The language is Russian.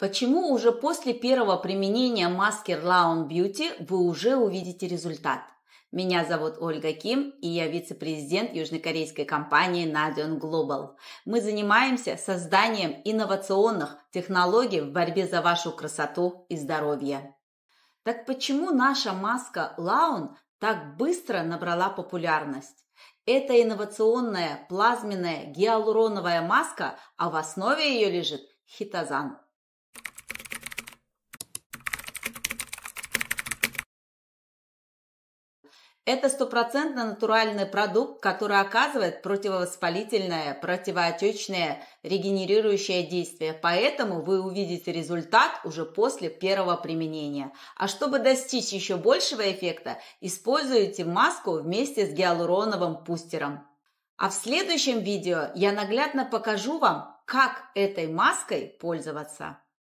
Почему уже после первого применения маски Lawn Beauty вы уже увидите результат? Меня зовут Ольга Ким, и я вице-президент южнокорейской компании Nadion Global. Мы занимаемся созданием инновационных технологий в борьбе за вашу красоту и здоровье. Так почему наша маска Laon так быстро набрала популярность? Это инновационная плазменная гиалуроновая маска, а в основе ее лежит хитозан. Это стопроцентно натуральный продукт, который оказывает противовоспалительное, противоотечное, регенерирующее действие. Поэтому вы увидите результат уже после первого применения. А чтобы достичь еще большего эффекта, используйте маску вместе с гиалуроновым пустером. А в следующем видео я наглядно покажу вам, как этой маской пользоваться.